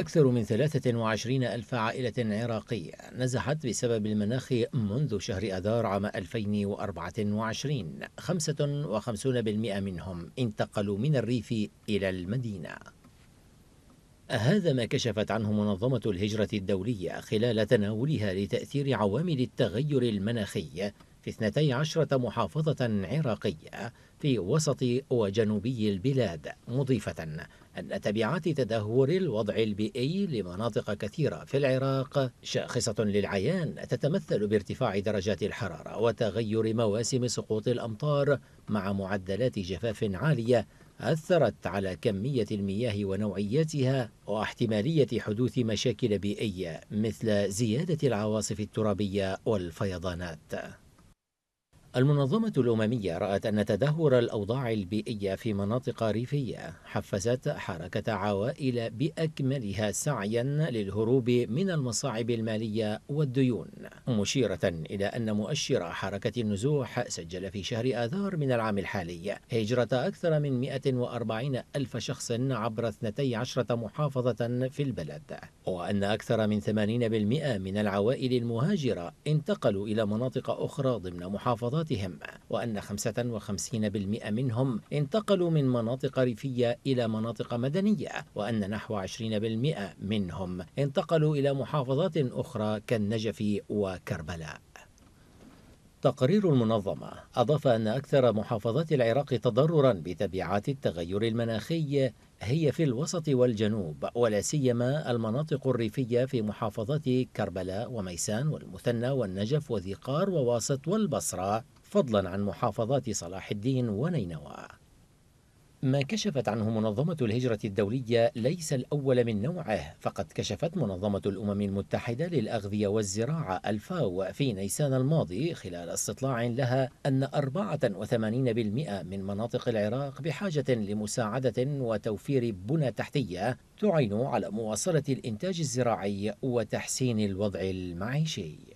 أكثر من 23 ألف عائلة عراقية نزحت بسبب المناخ منذ شهر أذار عام 2024 55% منهم انتقلوا من الريف إلى المدينة هذا ما كشفت عنه منظمة الهجرة الدولية خلال تناولها لتأثير عوامل التغير المناخي في اثنتي عشرة محافظة عراقية في وسط وجنوبي البلاد مضيفة أن تبعات تدهور الوضع البيئي لمناطق كثيرة في العراق شاخصة للعيان تتمثل بارتفاع درجات الحرارة وتغير مواسم سقوط الأمطار مع معدلات جفاف عالية أثرت على كمية المياه ونوعيتها واحتمالية حدوث مشاكل بيئية مثل زيادة العواصف الترابية والفيضانات المنظمة الأممية رأت أن تدهور الأوضاع البيئية في مناطق ريفية حفزت حركة عوائل بأكملها سعيا للهروب من المصاعب المالية والديون مشيرة إلى أن مؤشر حركة النزوح سجل في شهر آذار من العام الحالي هجرة أكثر من 140 ألف شخص عبر 12 محافظة في البلد وأن أكثر من 80% من العوائل المهاجرة انتقلوا إلى مناطق أخرى ضمن محافظات محافظاتهم وأن 55% منهم انتقلوا من مناطق ريفية إلى مناطق مدنية وأن نحو 20% منهم انتقلوا إلى محافظات أخرى كالنجف وكربلاء تقرير المنظمة أضاف أن أكثر محافظات العراق تضررا بتبعات التغير المناخي هي في الوسط والجنوب ولا سيما المناطق الريفية في محافظات كربلاء وميسان والمثنى والنجف وذقار وواسط والبصرة فضلا عن محافظات صلاح الدين ونينوى ما كشفت عنه منظمة الهجرة الدولية ليس الأول من نوعه فقد كشفت منظمة الأمم المتحدة للأغذية والزراعة الفاو في نيسان الماضي خلال استطلاع لها أن 84% من مناطق العراق بحاجة لمساعدة وتوفير بنى تحتية تعين على مواصلة الإنتاج الزراعي وتحسين الوضع المعيشي